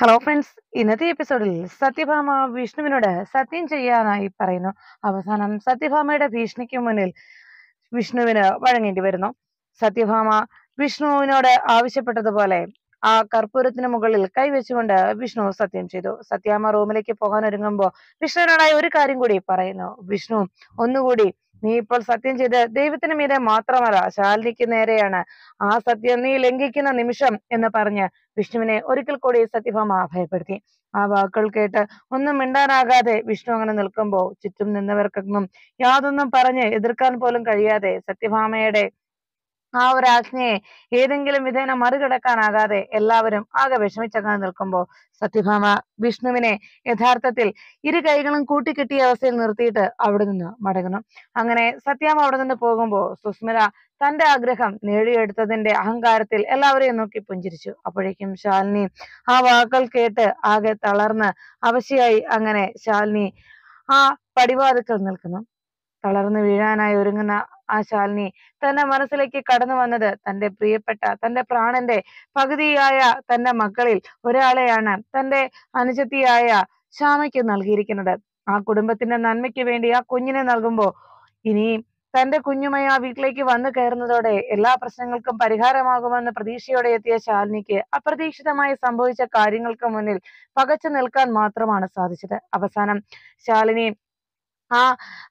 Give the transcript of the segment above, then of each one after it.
hello friends ഇന്നത്തെ എപ്പിസോഡിൽ സത്യഭാമ വിഷ്ണുവിനോട് സത്യം ചെയ്യാനായി പറയുന്നു അവസാനം സത്യഭാമയുടെ ഭീഷണിക്ക് മുന്നിൽ വിഷ്ണുവിന് വഴങ്ങേണ്ടി വരുന്നു സത്യഭാമ വിഷ്ണുവിനോട് ആവശ്യപ്പെട്ടതുപോലെ ആ കർപ്പൂരത്തിന് മുകളിൽ കൈവച്ചുകൊണ്ട് വിഷ്ണു സത്യം ചെയ്തു സത്യാമ്മ റൂമിലേക്ക് പോകാൻ ഒരുങ്ങുമ്പോൾ വിഷ്ണുവിനോടായി ഒരു കാര്യം കൂടി പറയുന്നു വിഷ്ണു ഒന്നുകൂടി നീ ഇപ്പോൾ സത്യം ചെയ്ത് ദൈവത്തിന് മീതെ മാത്രമല്ല ശാലിനിക്ക് നേരെയാണ് ആ സത്യം നീ ലംഘിക്കുന്ന നിമിഷം എന്ന് പറഞ്ഞ് വിഷ്ണുവിനെ ഒരിക്കൽ കൂടി സത്യഭാമ അഭയപ്പെടുത്തി ആ വാക്കുകൾ കേട്ട് ഒന്നും മിണ്ടാനാകാതെ വിഷ്ണു അങ്ങനെ നിൽക്കുമ്പോൾ ചുറ്റും നിന്നവർക്കൊന്നും യാതൊന്നും പറഞ്ഞ് എതിർക്കാൻ പോലും കഴിയാതെ സത്യഭാമയുടെ ആ ഒരു ആജ്ഞയെ ഏതെങ്കിലും വിധേന മറികടക്കാനാകാതെ എല്ലാവരും ആകെ വിഷമിച്ചങ്ങനെ നിൽക്കുമ്പോൾ സത്യഭാമ വിഷ്ണുവിനെ യഥാർത്ഥത്തിൽ ഇരു കൈകളും കൂട്ടിക്കെട്ടിയ അവസ്ഥയിൽ നിർത്തിയിട്ട് അവിടെ നിന്ന് മടങ്ങണം അങ്ങനെ സത്യാമ്മ അവിടെ നിന്ന് പോകുമ്പോൾ സുസ്മിത തന്റെ ആഗ്രഹം നേടിയെടുത്തതിന്റെ അഹങ്കാരത്തിൽ എല്ലാവരെയും നോക്കി പുഞ്ചിരിച്ചു അപ്പോഴേക്കും ശാലിനി ആ വാക്കുകൾ കേട്ട് ആകെ തളർന്ന് അവശയായി അങ്ങനെ ശാലിനി ആ പടിവാതിക്കൽ നിൽക്കുന്നു തളർന്നു വീഴാനായി ഒരുങ്ങുന്ന ആ ശാലിനി തന്റെ മനസ്സിലേക്ക് കടന്നു വന്നത് തന്റെ പ്രിയപ്പെട്ട തന്റെ പ്രാണന്റെ പകുതിയായ തന്റെ മക്കളിൽ ഒരാളെയാണ് തന്റെ അനുജത്തിയായ ശ്യാമയ്ക്ക് നൽകിയിരിക്കുന്നത് ആ കുടുംബത്തിന്റെ നന്മയ്ക്ക് വേണ്ടി ആ കുഞ്ഞിനെ നൽകുമ്പോൾ ഇനി തന്റെ കുഞ്ഞുമായി ആ വീട്ടിലേക്ക് വന്നു കയറുന്നതോടെ എല്ലാ പ്രശ്നങ്ങൾക്കും പരിഹാരമാകുമെന്ന് പ്രതീക്ഷയോടെ എത്തിയ ശാലിനിക്ക് അപ്രതീക്ഷിതമായി സംഭവിച്ച കാര്യങ്ങൾക്ക് മുന്നിൽ പകച്ചു നിൽക്കാൻ മാത്രമാണ് സാധിച്ചത് അവസാനം ശാലിനി ആ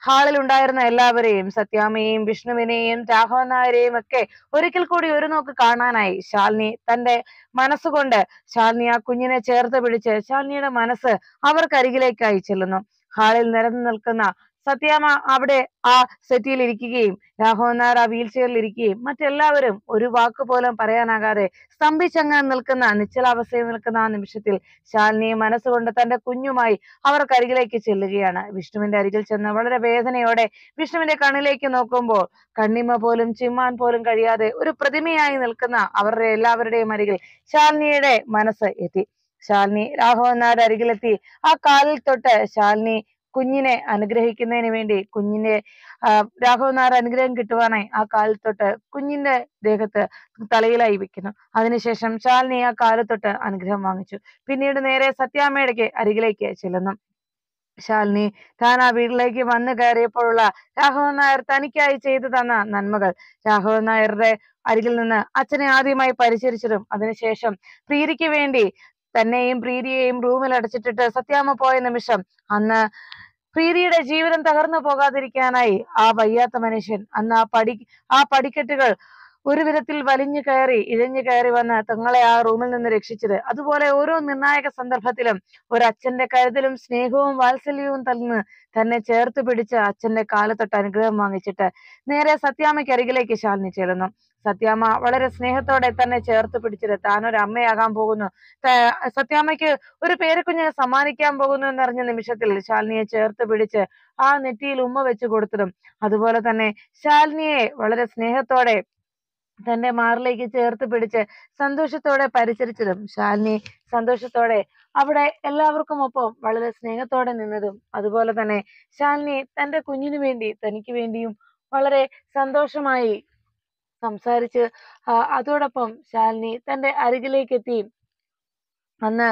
ഹാളിൽ ഉണ്ടായിരുന്ന എല്ലാവരെയും സത്യാമ്മയെയും വിഷ്ണുവിനെയും രാഘവൻ നായരെയും ഒക്കെ ഒരിക്കൽ കൂടി ഒരു നോക്ക് കാണാനായി ശാലിനി തന്റെ മനസ്സുകൊണ്ട് ശാലിനി ആ കുഞ്ഞിനെ ചേർത്ത് പിടിച്ച് ശാലിനിയുടെ മനസ്സ് അവർക്കരികിലേക്കായി ചെല്ലുന്നു ഹാളിൽ നിരന്നു നിൽക്കുന്ന സത്യാമ്മ അവിടെ ആ സെറ്റിയിൽ ഇരിക്കുകയും രാഘവനാർ ആ വീൽ ചെയറിൽ ഇരിക്കുകയും മറ്റെല്ലാവരും ഒരു വാക്ക് പോലും പറയാനാകാതെ സ്തംഭിച്ചങ്ങനെ നിൽക്കുന്ന നിശ്ചലാവസ്ഥയിൽ നിൽക്കുന്ന ആ നിമിഷത്തിൽ ശാലിനിയെ മനസ്സുകൊണ്ട് തന്റെ കുഞ്ഞുമായി അവർ കരികിലേക്ക് ചെല്ലുകയാണ് വിഷ്ണുവിന്റെ അരികിൽ ചെന്ന് വളരെ വേദനയോടെ വിഷ്ണുവിന്റെ കണ്ണിലേക്ക് നോക്കുമ്പോൾ കണ്ണിമ പോലും ചിമ്മാൻ പോലും കഴിയാതെ ഒരു പ്രതിമയായി നിൽക്കുന്ന അവരുടെ എല്ലാവരുടെയും അരികിൽ ശാലിനിയുടെ മനസ്സ് എത്തി ശാലിനി രാഘവനാർ അരികിലെത്തി ആ കാലിൽ തൊട്ട് ശാലിനി കുഞ്ഞിനെ അനുഗ്രഹിക്കുന്നതിന് വേണ്ടി കുഞ്ഞിന്റെ രാഘവനാർ അനുഗ്രഹം കിട്ടുവാനായി ആ കാലത്തൊട്ട് കുഞ്ഞിന്റെ ദേഹത്ത് തലയിലായി വെക്കുന്നു അതിനുശേഷം ശാലിനി ആ കാലത്തൊട്ട് അനുഗ്രഹം വാങ്ങിച്ചു പിന്നീട് നേരെ സത്യാമ്മയുടെ അരികിലേക്ക് ചെല്ലുന്നു ശാലിനി താൻ ആ വീട്ടിലേക്ക് വന്നു കയറിയപ്പോഴുള്ള രാഘവൻ നായർ തനിക്കായി ചെയ്തു തന്ന നന്മകൾ രാഘവൻ നായരുടെ അരികിൽ നിന്ന് അച്ഛനെ ആദ്യമായി പരിചരിച്ചതും അതിനുശേഷം പ്രീതിക്ക് വേണ്ടി തന്നെയും പ്രീതിയെയും റൂമിൽ അടച്ചിട്ടിട്ട് സത്യാമ്മ പോയ നിമിഷം അന്ന് പ്രീതിയുടെ ജീവിതം തകർന്നു പോകാതിരിക്കാനായി ആ വയ്യാത്ത മനുഷ്യൻ അന്ന് ആ പടി ആ പടിക്കെട്ടുകൾ ഒരു വിധത്തിൽ വലിഞ്ഞു കയറി ഇഴഞ്ഞു കയറി വന്ന് തങ്ങളെ ആ റൂമിൽ നിന്ന് രക്ഷിച്ചത് അതുപോലെ ഓരോ നിർണായക സന്ദർഭത്തിലും ഒരു അച്ഛന്റെ കരുതലും സ്നേഹവും വാത്സല്യവും തന്ന് തന്നെ ചേർത്ത് പിടിച്ച് അച്ഛന്റെ കാലത്തൊട്ട് അനുഗ്രഹം വാങ്ങിച്ചിട്ട് നേരെ സത്യാമയ്ക്ക് അരികിലേക്ക് ശാലിനി ചേരുന്നു സത്യാമ്മ വളരെ സ്നേഹത്തോടെ തന്നെ ചേർത്ത് പിടിച്ചത് താനൊരു അമ്മയാകാൻ പോകുന്നു സത്യാമ്മയ്ക്ക് ഒരു പേരക്കുഞ്ഞ് സമ്മാനിക്കാൻ പോകുന്നു എന്നറിഞ്ഞ നിമിഷത്തിൽ ശാലിനിയെ ചേർത്ത് പിടിച്ച് ആ നെറ്റിയിൽ ഉമ്മ വെച്ച് കൊടുത്തതും അതുപോലെ തന്നെ ശാലിനിയെ വളരെ സ്നേഹത്തോടെ തന്റെ മാറിലേക്ക് ചേർത്ത് പിടിച്ച് സന്തോഷത്തോടെ പരിചരിച്ചതും ശാലിനി സന്തോഷത്തോടെ അവിടെ എല്ലാവർക്കും ഒപ്പം വളരെ സ്നേഹത്തോടെ നിന്നതും അതുപോലെ തന്നെ ശാലിനി തന്റെ കുഞ്ഞിനു വേണ്ടി തനിക്ക് വേണ്ടിയും വളരെ സന്തോഷമായി സംസാരിച്ച് അതോടൊപ്പം ശാലിനി തന്റെ എത്തി അന്ന്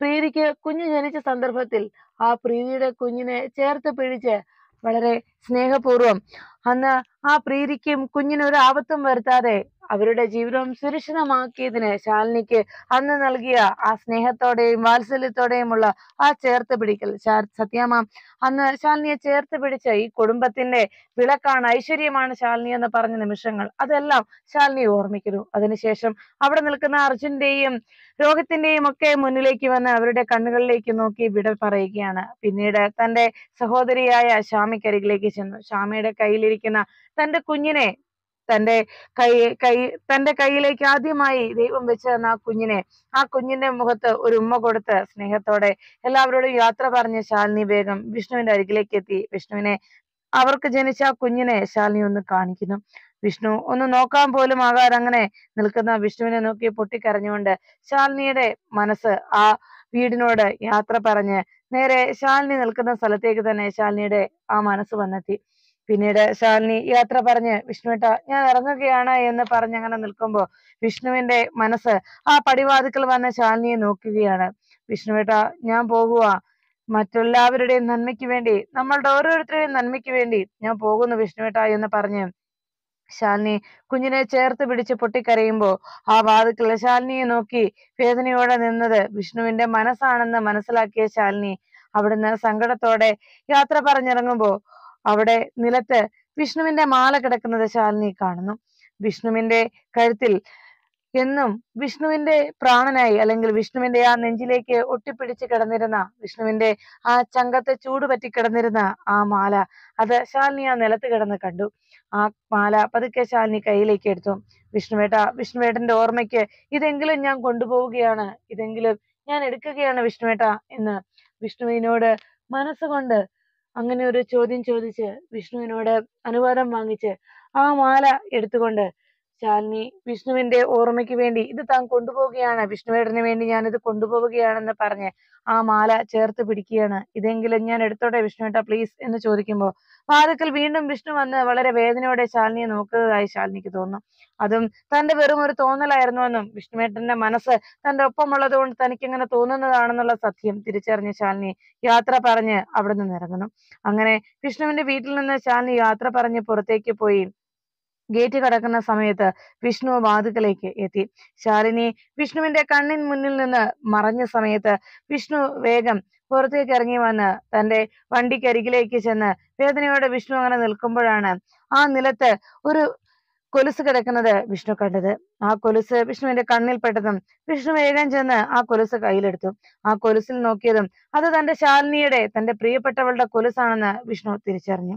പ്രീതിക്ക് കുഞ്ഞ് ജനിച്ച സന്ദർഭത്തിൽ ആ പ്രീതിയുടെ കുഞ്ഞിനെ ചേർത്ത് പിഴിച്ച് വളരെ സ്നേഹപൂർവം അന്ന് ആ പ്രീതിക്കും കുഞ്ഞിനൊരു ആപത്തും വരുത്താതെ അവരുടെ ജീവിതം സുരക്ഷിതമാക്കിയതിന് ശാലിനിക്ക് അന്ന് നൽകിയ ആ സ്നേഹത്തോടെയും വാത്സല്യത്തോടെയുമുള്ള ആ ചേർത്ത് പിടിക്കൽ സത്യാമ അന്ന് ശാലിനിയെ ചേർത്ത് പിടിച്ച ഈ കുടുംബത്തിന്റെ വിളക്കാണ് ഐശ്വര്യമാണ് ശാലിനി എന്ന് പറഞ്ഞ നിമിഷങ്ങൾ അതെല്ലാം ശാലിനി ഓർമ്മിക്കുന്നു അതിനുശേഷം അവിടെ നിൽക്കുന്ന അർജുന്റെയും രോഗത്തിന്റെയും ഒക്കെ മുന്നിലേക്ക് വന്ന് അവരുടെ കണ്ണുകളിലേക്ക് നോക്കി വിട പറയുകയാണ് പിന്നീട് തന്റെ സഹോദരിയായ ശ്യാമിക്കരികിലേക്ക് ചെന്നു ശ്യാമിയുടെ കയ്യിലിരിക്കുന്ന തന്റെ കുഞ്ഞിനെ തന്റെ കൈ കൈ തന്റെ കയ്യിലേക്ക് ആദ്യമായി ദൈവം വെച്ച് തന്ന ആ കുഞ്ഞിനെ ആ കുഞ്ഞിന്റെ മുഖത്ത് ഒരു ഉമ്മ കൊടുത്ത് സ്നേഹത്തോടെ എല്ലാവരോടും യാത്ര പറഞ്ഞ ശാലിനി ബേഗം വിഷ്ണുവിന്റെ അരികിലേക്ക് എത്തി വിഷ്ണുവിനെ അവർക്ക് ജനിച്ച ആ കുഞ്ഞിനെ ശാലിനി ഒന്ന് കാണിക്കുന്നു വിഷ്ണു ഒന്ന് നോക്കാൻ പോലും ആകാതെ അങ്ങനെ നിൽക്കുന്ന വിഷ്ണുവിനെ നോക്കി പൊട്ടിക്കരഞ്ഞുകൊണ്ട് ശാലിനിയുടെ മനസ്സ് ആ വീടിനോട് യാത്ര പറഞ്ഞ് നേരെ ശാലിനി നിൽക്കുന്ന സ്ഥലത്തേക്ക് തന്നെ ശാലിനിയുടെ ആ മനസ്സ് വന്നെത്തി പിന്നീട് ശാലിനി യാത്ര പറഞ്ഞ് വിഷ്ണുവേട്ട ഞാൻ ഇറങ്ങുകയാണ് എന്ന് പറഞ്ഞ് അങ്ങനെ നിൽക്കുമ്പോൾ വിഷ്ണുവിന്റെ മനസ്സ് ആ പടിവാതിക്കൽ വന്ന ശാലിനിയെ നോക്കുകയാണ് വിഷ്ണുവേട്ട ഞാൻ പോകുക മറ്റെല്ലാവരുടെയും നന്മയ്ക്ക് വേണ്ടി നമ്മളുടെ ഓരോരുത്തരുടെയും നന്മയ്ക്ക് വേണ്ടി ഞാൻ പോകുന്നു വിഷ്ണുവേട്ട എന്ന് പറഞ്ഞ് ശാലിനി കുഞ്ഞിനെ ചേർത്ത് പിടിച്ച് പൊട്ടിക്കരയുമ്പോൾ ആ വാതിക്കൽ ശാലിനിയെ നോക്കി വേദനയോടെ നിന്നത് വിഷ്ണുവിന്റെ മനസ്സാണെന്ന് മനസ്സിലാക്കിയ ശാലിനി അവിടുന്ന് സങ്കടത്തോടെ യാത്ര പറഞ്ഞിറങ്ങുമ്പോ അവിടെ നിലത്ത് വിഷ്ണുവിന്റെ മാല കിടക്കുന്നത് ശാലിനി കാണുന്നു വിഷ്ണുവിന്റെ കഴുത്തിൽ എന്നും വിഷ്ണുവിന്റെ പ്രാണനായി അല്ലെങ്കിൽ വിഷ്ണുവിന്റെ ആ നെഞ്ചിലേക്ക് ഒട്ടിപ്പിടിച്ച് കിടന്നിരുന്ന വിഷ്ണുവിന്റെ ആ ചങ്കത്തെ ചൂടുപറ്റി കിടന്നിരുന്ന ആ മാല അത് ശാലിനി ആ നിലത്ത് കിടന്ന് കണ്ടു ആ മാല പതുക്കെ ശാലിനി കയ്യിലേക്ക് എടുത്തു വിഷ്ണുവേട്ട വിഷ്ണുവേട്ടന്റെ ഓർമ്മയ്ക്ക് ഇതെങ്കിലും ഞാൻ കൊണ്ടുപോവുകയാണ് ഇതെങ്കിലും ഞാൻ എടുക്കുകയാണ് വിഷ്ണുവേട്ട എന്ന് വിഷ്ണുവിനോട് മനസ്സുകൊണ്ട് അങ്ങനെ ഒരു ചോദ്യം ചോദിച്ച് വിഷ്ണുവിനോട് അനുവാദം വാങ്ങിച്ച് ആ മാല എടുത്തുകൊണ്ട് ശാലിനി വിഷ്ണുവിന്റെ ഓർമ്മയ്ക്ക് വേണ്ടി ഇത് താൻ കൊണ്ടുപോവുകയാണ് വിഷ്ണുവേടന് വേണ്ടി ഞാൻ ഇത് കൊണ്ടുപോവുകയാണെന്ന് പറഞ്ഞ് ആ മാല ചേർത്ത് പിടിക്കുകയാണ് ഇതെങ്കിലും ഞാൻ എടുത്തോട്ടെ വിഷ്ണുവേട്ട പ്ലീസ് എന്ന് ചോദിക്കുമ്പോൾ വാതുക്കൽ വീണ്ടും വിഷ്ണു വന്ന് വളരെ വേദനയോടെ ശാലിനിയെ നോക്കുന്നതായി ശാലിനിക്ക് തോന്നും അതും തന്റെ വെറും ഒരു തോന്നലായിരുന്നുവെന്നും വിഷ്ണുവേട്ടന്റെ മനസ്സ് തന്റെ ഒപ്പമുള്ളത് കൊണ്ട് തനിക്കങ്ങനെ തോന്നുന്നതാണെന്നുള്ള സത്യം തിരിച്ചറിഞ്ഞ ശാലിനി യാത്ര പറഞ്ഞ് അവിടെ നിന്ന് ഇറങ്ങുന്നു അങ്ങനെ വിഷ്ണുവിന്റെ വീട്ടിൽ നിന്ന് ശാലിനി യാത്ര പറഞ്ഞ് പുറത്തേക്ക് പോയി ഗേറ്റ് കടക്കുന്ന സമയത്ത് വിഷ്ണു വാതുക്കലേക്ക് എത്തി ശാലിനി വിഷ്ണുവിന്റെ കണ്ണിന് മുന്നിൽ നിന്ന് മറഞ്ഞ സമയത്ത് വിഷ്ണു വേഗം പുറത്തേക്ക് ഇറങ്ങി വന്ന് തന്റെ വണ്ടിക്കരികിലേക്ക് ചെന്ന് വേദനയോടെ വിഷ്ണു അങ്ങനെ നിൽക്കുമ്പോഴാണ് ആ നിലത്ത് ഒരു കൊലുസ് കിടക്കുന്നത് വിഷ്ണു കണ്ടത് ആ കൊലുസ് വിഷ്ണുവിന്റെ കണ്ണിൽ പെട്ടതും വിഷ്ണു വേഗം ചെന്ന് ആ കൊലുസ് കയ്യിലെടുത്തു ആ കൊലുസിൽ നോക്കിയതും അത് തന്റെ ശാലിനിയുടെ തന്റെ പ്രിയപ്പെട്ടവളുടെ കൊലുസാണെന്ന് വിഷ്ണു തിരിച്ചറിഞ്ഞു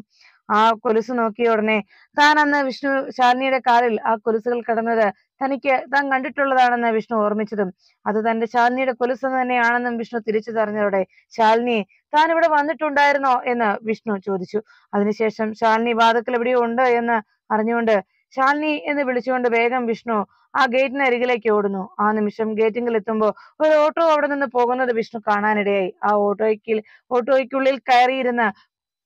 ആ കൊലുസ് നോക്കിയ ഉടനെ താൻ അന്ന് വിഷ്ണു ശാലിനിയുടെ കാലിൽ ആ കൊലുസുകൾ കിടന്നത് തനിക്ക് താൻ കണ്ടിട്ടുള്ളതാണെന്ന് വിഷ്ണു ഓർമ്മിച്ചതും അത് തന്റെ ശാലിനിയുടെ കൊലുസ് തന്നെയാണെന്നും വിഷ്ണു തിരിച്ചു തറഞ്ഞതോടെ ശാലിനി താൻ ഇവിടെ വന്നിട്ടുണ്ടായിരുന്നോ എന്ന് വിഷ്ണു ചോദിച്ചു അതിനുശേഷം ശാലിനി വാതക്കൽ എവിടെയോ ഉണ്ട് എന്ന് അറിഞ്ഞുകൊണ്ട് ശാലിനി എന്ന് വിളിച്ചുകൊണ്ട് വേഗം വിഷ്ണു ആ ഗേറ്റിന് അരികിലേക്ക് ഓടുന്നു ആ നിമിഷം ഗേറ്റിങ്കിൽ എത്തുമ്പോൾ ഒരു ഓട്ടോ അവിടെ നിന്ന് പോകുന്നത് വിഷ്ണു കാണാനിടയായി ആ ഓട്ടോയ്ക്കിൽ ഓട്ടോയ്ക്കുള്ളിൽ കയറിയിരുന്ന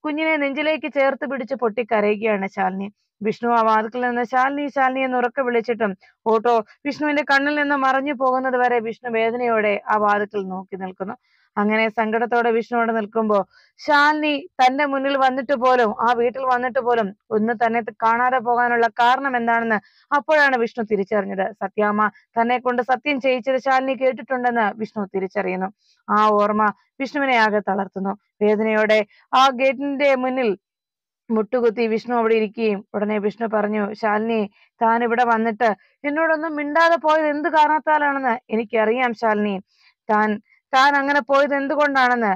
കുഞ്ഞിനെ നെഞ്ചിലേക്ക് ചേർത്ത് പിടിച്ച് പൊട്ടിക്കരയുകയാണ് ശാലിനി വിഷ്ണു ആ വാതിൽ നിന്ന് ശാലിനി ശാലിനി എന്ന് ഉറക്കെ വിളിച്ചിട്ടും ഓട്ടോ വിഷ്ണുവിന്റെ കണ്ണിൽ നിന്ന് മറഞ്ഞു പോകുന്നത് വരെ വിഷ്ണു വേദനയോടെ ആ വാതിൽക്കൽ നോക്കി നിൽക്കുന്നു അങ്ങനെ സങ്കടത്തോടെ വിഷ്ണുവോട് നിൽക്കുമ്പോൾ ശാലിനി തന്റെ മുന്നിൽ വന്നിട്ട് പോലും ആ വീട്ടിൽ വന്നിട്ട് പോലും ഒന്ന് തന്നെ കാണാതെ പോകാനുള്ള കാരണം എന്താണെന്ന് അപ്പോഴാണ് വിഷ്ണു തിരിച്ചറിഞ്ഞത് സത്യാമ്മ തന്നെ കൊണ്ട് സത്യം ചെയ്യിച്ചത് ശാലിനി കേട്ടിട്ടുണ്ടെന്ന് വിഷ്ണു തിരിച്ചറിയുന്നു ആ ഓർമ്മ വിഷ്ണുവിനെ ആകെ തളർത്തുന്നു വേദനയോടെ ആ ഗേറ്റിന്റെ മുന്നിൽ മുട്ടുകുത്തി വിഷ്ണു അവിടെ ഇരിക്കുകയും ഉടനെ വിഷ്ണു പറഞ്ഞു ശാലിനി താൻ ഇവിടെ വന്നിട്ട് എന്നോടൊന്നും മിണ്ടാതെ പോയത് എന്ത് കാരണത്താലാണെന്ന് എനിക്കറിയാം ശാലിനി താൻ താൻ അങ്ങനെ പോയത് എന്തുകൊണ്ടാണെന്ന്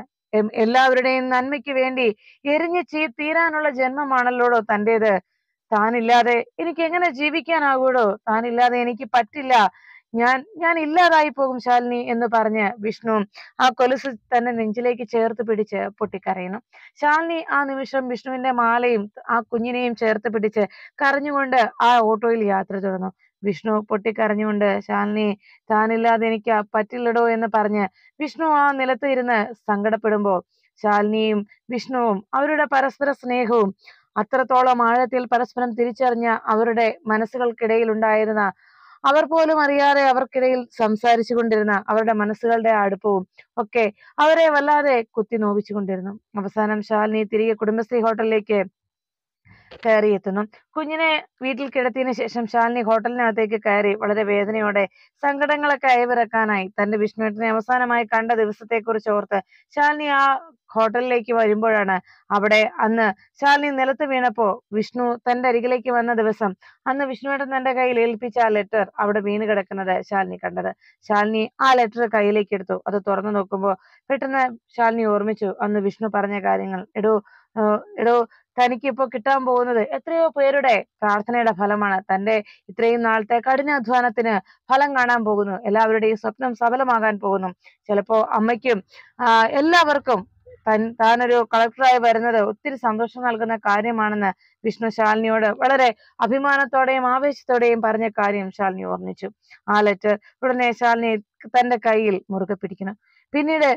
എല്ലാവരുടെയും നന്മയ്ക്ക് വേണ്ടി എരിഞ്ഞു ചീ തീരാനുള്ള ജന്മമാണല്ലോടോ തൻ്റെത് താനില്ലാതെ എനിക്ക് എങ്ങനെ ജീവിക്കാനാകൂടോ താനില്ലാതെ എനിക്ക് പറ്റില്ല ഞാൻ ഞാൻ ഇല്ലാതായി പോകും ശാലിനി എന്ന് പറഞ്ഞ് വിഷ്ണു ആ കൊലുസ് തന്നെ നെഞ്ചിലേക്ക് ചേർത്ത് പിടിച്ച് പൊട്ടിക്കരയുന്നു ശാലിനി ആ നിമിഷം വിഷ്ണുവിന്റെ മാലയും ആ കുഞ്ഞിനെയും ചേർത്ത് പിടിച്ച് കരഞ്ഞുകൊണ്ട് ആ ഓട്ടോയിൽ യാത്ര തുടർന്നു വിഷ്ണു പൊട്ടിക്കരഞ്ഞുകൊണ്ട് ശാലിനി താനില്ലാതെ എനിക്ക് പറ്റില്ലടോ എന്ന് പറഞ്ഞ് വിഷ്ണു ആ നിലത്ത് ഇരുന്ന് സങ്കടപ്പെടുമ്പോൾ ശാലിനിയും വിഷ്ണുവും അവരുടെ പരസ്പര സ്നേഹവും അത്രത്തോളം ആഴത്തിൽ പരസ്പരം തിരിച്ചറിഞ്ഞ അവരുടെ മനസ്സുകൾക്കിടയിൽ ഉണ്ടായിരുന്ന അവർ പോലും അറിയാതെ അവർക്കിടയിൽ സംസാരിച്ചു കൊണ്ടിരുന്ന അവരുടെ മനസ്സുകളുടെ അടുപ്പവും ഒക്കെ അവരെ വല്ലാതെ കുത്തി നോവിച്ചു കൊണ്ടിരുന്നു അവസാനം ശാലിനി തിരികെ കുടുംബശ്രീ ഹോട്ടലിലേക്ക് കയറിയെത്തുന്നു കുഞ്ഞിനെ വീട്ടിൽ കിടത്തിയതിനു ശേഷം ശാലിനി ഹോട്ടലിനകത്തേക്ക് കയറി വളരെ വേദനയോടെ സങ്കടങ്ങളൊക്കെ അയവിറക്കാനായി തന്റെ വിഷ്ണുവിനെ അവസാനമായി കണ്ട ദിവസത്തെ കുറിച്ച് ഓർത്ത് ശാലിനി ആ ഹോട്ടലിലേക്ക് വരുമ്പോഴാണ് അവിടെ അന്ന് ശാലിനി നിലത്ത് വീണപ്പോ വിഷ്ണു തന്റെ അരികിലേക്ക് വന്ന ദിവസം അന്ന് വിഷ്ണുവേട്ടൻ തന്റെ കയ്യിൽ ഏൽപ്പിച്ച ആ ലെറ്റർ അവിടെ വീണ് കിടക്കുന്നത് ശാലിനി കണ്ടത് ശാലിനി ആ ലെറ്റർ കയ്യിലേക്ക് എടുത്തു അത് തുറന്നു നോക്കുമ്പോ പെട്ടെന്ന് ശാലിനി ഓർമ്മിച്ചു അന്ന് വിഷ്ണു പറഞ്ഞ കാര്യങ്ങൾ എടോ എടോ തനിക്കിപ്പോൾ കിട്ടാൻ പോകുന്നത് എത്രയോ പേരുടെ പ്രാർത്ഥനയുടെ ഫലമാണ് തന്റെ ഇത്രയും നാളത്തെ കഠിനാധ്വാനത്തിന് ഫലം കാണാൻ പോകുന്നു എല്ലാവരുടെയും സ്വപ്നം സഫലമാകാൻ പോകുന്നു ചിലപ്പോൾ അമ്മയ്ക്കും എല്ലാവർക്കും തൻ താനൊരു കളക്ടറായി വരുന്നത് ഒത്തിരി സന്തോഷം നൽകുന്ന കാര്യമാണെന്ന് വിഷ്ണു ശാലിനിയോട് വളരെ അഭിമാനത്തോടെയും ആവേശത്തോടെയും പറഞ്ഞ കാര്യം ശാലിനി ഓർമ്മിച്ചു ആ ലെറ്റർ ഉടനെ ശാലിനി തന്റെ കയ്യിൽ മുറുകെ പിടിക്കണം പിന്നീട്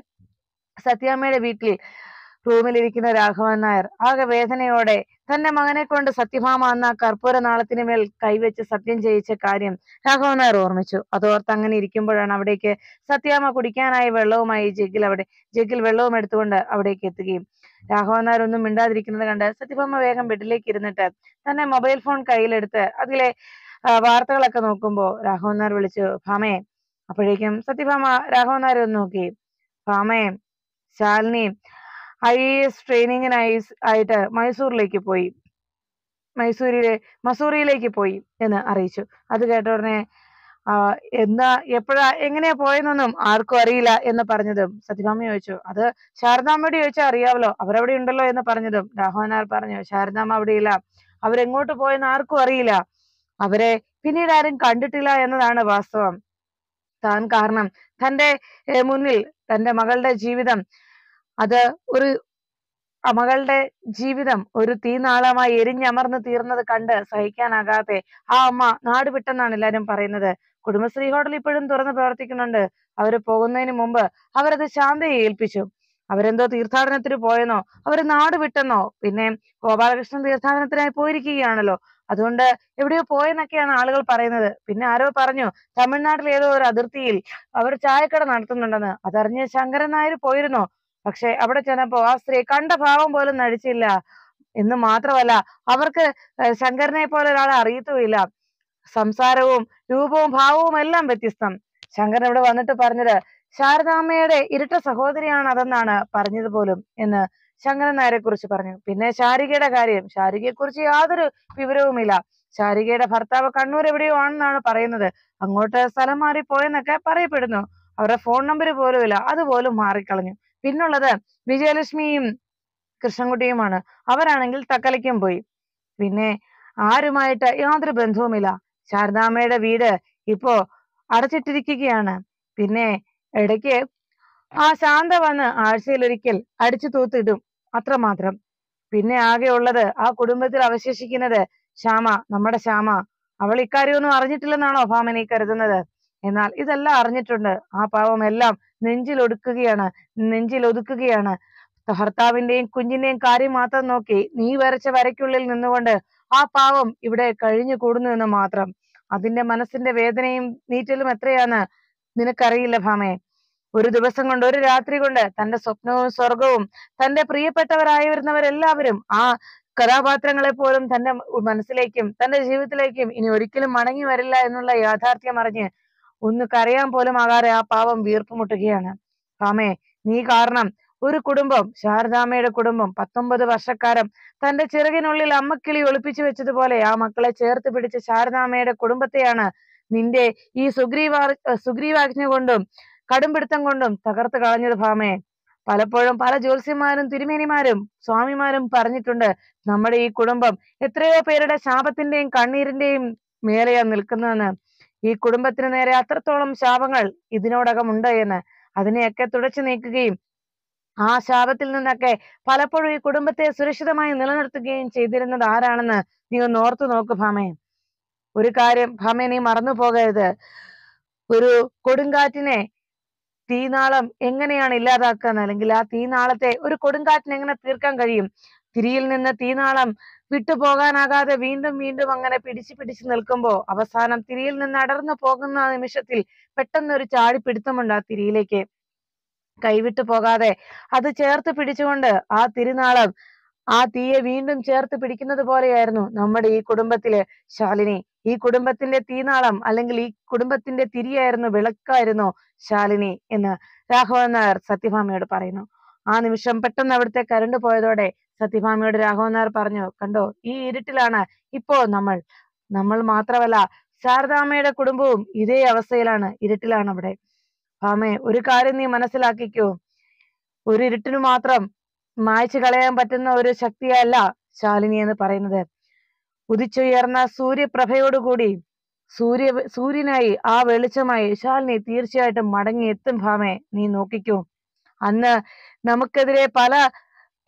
സത്യാമ്മയുടെ വീട്ടിൽ റൂമിലിരിക്കുന്ന രാഘവൻ നായർ ആകെ വേദനയോടെ തന്റെ മകനെ കൊണ്ട് സത്യഭാമ എന്ന കർപ്പൂര നാളത്തിന് മേൽ കൈവച്ച് സത്യം ചെയ്യിച്ച കാര്യം രാഘവൻ നായർ ഓർമ്മിച്ചു അതോർത്ത് അങ്ങനെ ഇരിക്കുമ്പോഴാണ് അവിടേക്ക് സത്യാമ്മ കുടിക്കാനായി വെള്ളവുമായി ജഗ്ഗിൽ അവിടെ ജഗ്ഗിൽ വെള്ളവും എടുത്തുകൊണ്ട് അവിടേക്ക് എത്തുകയും രാഘവൻ നായർ ഒന്നും മിണ്ടാതിരിക്കുന്നത് കണ്ട് സത്യഭാമ വേഗം ബെഡിലേക്ക് ഇരുന്നിട്ട് തന്നെ മൊബൈൽ ഫോൺ കയ്യിലെടുത്ത് അതിലെ വാർത്തകളൊക്കെ നോക്കുമ്പോൾ രാഘവൻ നായർ വിളിച്ചു ഭാമയെ അപ്പോഴേക്കും സത്യഭാമ രാഘവൻ നായർ ഒന്ന് നോക്കി ഭാമയെ ശാലിനിയും ഐ എ എസ് ട്രെയിനിങ്ങിനായി ആയിട്ട് മൈസൂറിലേക്ക് പോയി മൈസൂരിലെ മസൂറിയിലേക്ക് പോയി എന്ന് അറിയിച്ചു അത് കേട്ട ഉടനെ എന്താ എപ്പോഴാ എങ്ങനെയാ പോയെന്നൊന്നും ആർക്കും അറിയില്ല എന്ന് പറഞ്ഞതും സത്യഭാമി ചോദിച്ചു അത് ശാരദാമ്മയോട് ചോദിച്ചാൽ അറിയാവല്ലോ അവരവിടെ ഉണ്ടല്ലോ എന്ന് പറഞ്ഞതും രാഘവനാർ പറഞ്ഞു ശാരദാമ്മ അവിടെയില്ല അവരെങ്ങോട്ട് പോയെന്ന് ആർക്കും അറിയില്ല അവരെ പിന്നീട് ആരും കണ്ടിട്ടില്ല എന്നതാണ് വാസ്തവം താൻ കാരണം തന്റെ മുന്നിൽ തന്റെ മകളുടെ ജീവിതം അത് ഒരു മകളുടെ ജീവിതം ഒരു തീനാളമായി എരിഞ്ഞമർന്ന് തീർന്നത് കണ്ട് സഹിക്കാനാകാതെ ആ അമ്മ നാട് വിട്ടെന്നാണ് എല്ലാരും പറയുന്നത് കുടുംബശ്രീ ഹോട്ടൽ ഇപ്പോഴും തുറന്ന് പ്രവർത്തിക്കുന്നുണ്ട് അവര് പോകുന്നതിന് മുമ്പ് അവരത് ശാന്തയെ ഏൽപ്പിച്ചു അവരെന്തോ തീർത്ഥാടനത്തിന് പോയെന്നോ അവര് നാട് വിട്ടെന്നോ പിന്നെ ഗോപാലകൃഷ്ണൻ തീർത്ഥാടനത്തിനായി പോയിരിക്കുകയാണല്ലോ അതുകൊണ്ട് എവിടെയോ പോയെന്നൊക്കെയാണ് ആളുകൾ പറയുന്നത് പിന്നെ ആരോ പറഞ്ഞു തമിഴ്നാട്ടിൽ ഏതോ ഒരു അതിർത്തിയിൽ അവർ ചായക്കട നടത്തുന്നുണ്ടെന്ന് അതറിഞ്ഞ് ശങ്കരൻ നായർ പോയിരുന്നോ പക്ഷെ അവിടെ ചെന്നപ്പോ ആ സ്ത്രീ കണ്ട ഭാവം പോലും നടിച്ചില്ല എന്ന് മാത്രമല്ല അവർക്ക് ശങ്കരനെ പോലെ ഒരാളെ അറിയത്തുമില്ല സംസാരവും രൂപവും ഭാവവും എല്ലാം വ്യത്യസ്തം ശങ്കരൻ ഇവിടെ വന്നിട്ട് പറഞ്ഞത് ശാരദാമ്മയുടെ ഇരട്ട സഹോദരിയാണ് അതെന്നാണ് പറഞ്ഞത് പോലും എന്ന് ശങ്കരൻ നായരെ കുറിച്ച് പറഞ്ഞു പിന്നെ ശാരികയുടെ കാര്യം ശാരികയെ കുറിച്ച് യാതൊരു വിവരവുമില്ല ശാരികയുടെ ഭർത്താവ് കണ്ണൂർ എവിടെയോ ആണെന്നാണ് പറയുന്നത് അങ്ങോട്ട് സ്ഥലം മാറി പോയെന്നൊക്കെ പറയപ്പെടുന്നു അവരുടെ ഫോൺ നമ്പർ പോലും ഇല്ല അതുപോലും മാറിക്കളഞ്ഞു പിന്നുള്ളത് വിജയലക്ഷ്മിയും കൃഷ്ണൻകുട്ടിയുമാണ് അവരാണെങ്കിൽ തക്കലയ്ക്കും പോയി പിന്നെ ആരുമായിട്ട് യാതൊരു ബന്ധവുമില്ല ശാരദാമ്മയുടെ വീട് ഇപ്പോ അടച്ചിട്ടിരിക്കുകയാണ് പിന്നെ ഇടയ്ക്ക് ആ ശാന്ത വന്ന് ആഴ്ചയിൽ ഒരിക്കൽ അടിച്ചു തൂത്തിടും അത്രമാത്രം പിന്നെ ആകെ ഉള്ളത് ആ കുടുംബത്തിൽ അവശേഷിക്കുന്നത് ശ്യാമ നമ്മുടെ ശ്യാമ അവൾ ഇക്കാര്യമൊന്നും അറിഞ്ഞിട്ടില്ലെന്നാണോ ഭാമനി കരുതുന്നത് എന്നാൽ ഇതെല്ലാം അറിഞ്ഞിട്ടുണ്ട് ആ പാവം എല്ലാം നെഞ്ചിലൊടുക്കുകയാണ് നെഞ്ചിലൊതുക്കുകയാണ് ഭർത്താവിന്റെയും കുഞ്ഞിന്റെയും കാര്യം മാത്രം നോക്കി നീ വരച്ച വരയ്ക്കുള്ളിൽ നിന്നുകൊണ്ട് ആ പാവം ഇവിടെ കഴിഞ്ഞു കൂടുന്നു എന്ന് മാത്രം അതിന്റെ മനസ്സിന്റെ വേദനയും നീറ്റലും എത്രയാണ് നിനക്കറിയില്ല ഭാമേ ഒരു ദിവസം കൊണ്ട് ഒരു രാത്രി കൊണ്ട് തന്റെ സ്വപ്നവും സ്വർഗവും തന്റെ പ്രിയപ്പെട്ടവരായി വരുന്നവരെല്ലാവരും ആ കഥാപാത്രങ്ങളെ പോലും തന്റെ മനസ്സിലേക്കും തന്റെ ജീവിതത്തിലേക്കും ഇനി ഒരിക്കലും മടങ്ങി വരില്ല എന്നുള്ള യാഥാർത്ഥ്യം അറിഞ്ഞ് ഒന്ന് കരയാൻ പോലും ആകാതെ ആ പാവം വീർപ്പ് മുട്ടുകയാണ് കാമേ നീ കാരണം ഒരു കുടുംബം ശാരദാമ്മയുടെ കുടുംബം പത്തൊമ്പത് വർഷക്കാരം തന്റെ ചിറകിനുള്ളിൽ അമ്മക്കിളി ഒളിപ്പിച്ചു വെച്ചതുപോലെ ആ മക്കളെ ചേർത്ത് പിടിച്ച ശാരദാമ്മയുടെ കുടുംബത്തെയാണ് നിന്റെ ഈ സുഗ്രീവാ സുഗ്രീവാജ്ഞ കൊണ്ടും കടുംപിടുത്തം കൊണ്ടും തകർത്ത് കളഞ്ഞത് ഭാമേ പലപ്പോഴും പല ജ്യോത്സ്യന്മാരും തിരുമേനിമാരും സ്വാമിമാരും പറഞ്ഞിട്ടുണ്ട് നമ്മുടെ ഈ കുടുംബം എത്രയോ പേരുടെ ശാപത്തിന്റെയും കണ്ണീരിന്റെയും മേലെയാ നിൽക്കുന്നതെന്ന് ഈ കുടുംബത്തിന് നേരെ അത്രത്തോളം ശാപങ്ങൾ ഇതിനോടകം ഉണ്ട് എന്ന് അതിനെയൊക്കെ തുടച്ചു നീക്കുകയും ആ ശാപത്തിൽ നിന്നൊക്കെ പലപ്പോഴും ഈ കുടുംബത്തെ സുരക്ഷിതമായി നിലനിർത്തുകയും ചെയ്തിരുന്നത് ആരാണെന്ന് നീ ഒന്ന് ഓർത്തു നോക്ക് ഭാമേ ഒരു കാര്യം ഭാമേ നീ മറന്നു പോകരുത് ഒരു കൊടുങ്കാറ്റിനെ തീനാളം എങ്ങനെയാണ് ഇല്ലാതാക്കുക അല്ലെങ്കിൽ ആ തീനാളത്തെ ഒരു കൊടുങ്കാറ്റിനെങ്ങനെ എങ്ങനെ തീർക്കാൻ കഴിയും തിരിയിൽ നിന്ന് തീനാളം വിട്ടുപോകാനാകാതെ വീണ്ടും വീണ്ടും അങ്ങനെ പിടിച്ചു പിടിച്ചു നിൽക്കുമ്പോൾ അവസാനം തിരിയിൽ നിന്ന് അടർന്നു പോകുന്ന നിമിഷത്തിൽ പെട്ടെന്നൊരു ചാടിപ്പിടുത്തമുണ്ട് ആ തിരിയിലേക്ക് കൈവിട്ടു പോകാതെ അത് ചേർത്ത് പിടിച്ചുകൊണ്ട് ആ തിരുനാളം ആ തീയെ വീണ്ടും ചേർത്ത് പിടിക്കുന്നത് പോലെയായിരുന്നു നമ്മുടെ ഈ കുടുംബത്തിലെ ശാലിനി ഈ കുടുംബത്തിന്റെ തീനാളം അല്ലെങ്കിൽ ഈ കുടുംബത്തിന്റെ തിരിയായിരുന്നു വിളക്കായിരുന്നു ശാലിനി എന്ന് രാഘവൻ നായർ സത്യഭാമയോട് പറയുന്നു ആ നിമിഷം പെട്ടെന്ന് അവിടുത്തെ കരണ്ട് പോയതോടെ സത്യഭാമിയോട് രാഘവൻ നായർ പറഞ്ഞു കണ്ടോ ഈ ഇരുട്ടിലാണ് ഇപ്പോ നമ്മൾ നമ്മൾ മാത്രമല്ല ശാരദാമ്മയുടെ കുടുംബവും ഇതേ അവസ്ഥയിലാണ് ഇരുട്ടിലാണ് അവിടെ ഭാമേ ഒരു കാര്യം നീ മനസ്സിലാക്കിക്കോ ഒരു ഇരുട്ടിനു മാത്രം മായച്ചു കളയാൻ പറ്റുന്ന ഒരു ശക്തിയല്ല ശാലിനി എന്ന് പറയുന്നത് ഉദിച്ചുയർന്ന സൂര്യപ്രഭയോടുകൂടി സൂര്യ സൂര്യനായി ആ വെളിച്ചമായി ശാലിനി തീർച്ചയായിട്ടും എത്തും ഭാമേ നീ നോക്കിക്കോ അന്ന് നമുക്കെതിരെ പല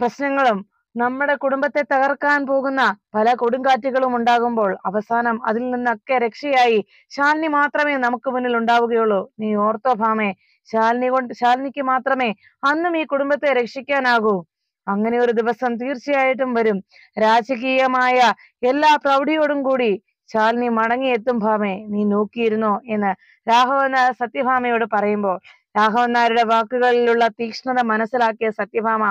പ്രശ്നങ്ങളും നമ്മുടെ കുടുംബത്തെ തകർക്കാൻ പോകുന്ന പല കൊടുങ്കാറ്റുകളും ഉണ്ടാകുമ്പോൾ അവസാനം അതിൽ നിന്നൊക്കെ രക്ഷയായി ശാലിനി മാത്രമേ നമുക്ക് മുന്നിൽ ഉണ്ടാവുകയുള്ളൂ നീ ഓർത്തോ ഭാമേ ശാലിനി കൊണ്ട് ശാലിനിക്ക് മാത്രമേ അന്നും ഈ കുടുംബത്തെ രക്ഷിക്കാനാകൂ അങ്ങനെ ഒരു ദിവസം തീർച്ചയായിട്ടും വരും രാജകീയമായ എല്ലാ പ്രൗഢിയോടും കൂടി ശാലിനി മടങ്ങിയെത്തും ഭാമേ നീ നോക്കിയിരുന്നോ എന്ന് രാഘവൻ സത്യഭാമയോട് പറയുമ്പോൾ രാഘവൻ നായരുടെ വാക്കുകളിലുള്ള തീക്ഷ്ണത മനസ്സിലാക്കിയ സത്യഭാമ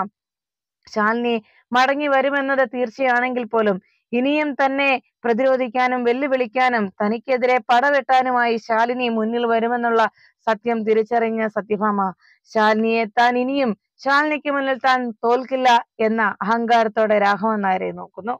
ശാലിനി മടങ്ങി വരുമെന്നത് തീർച്ചയാണെങ്കിൽ പോലും ഇനിയും തന്നെ പ്രതിരോധിക്കാനും വെല്ലുവിളിക്കാനും തനിക്കെതിരെ പടവെട്ടാനുമായി ശാലിനി മുന്നിൽ വരുമെന്നുള്ള സത്യം തിരിച്ചറിഞ്ഞ സത്യഭാമ ശാലിനിയെ താൻ ഇനിയും ശാലിനിക്ക് മുന്നിൽ താൻ തോൽക്കില്ല എന്ന അഹങ്കാരത്തോടെ രാഘവൻ നായരെ നോക്കുന്നു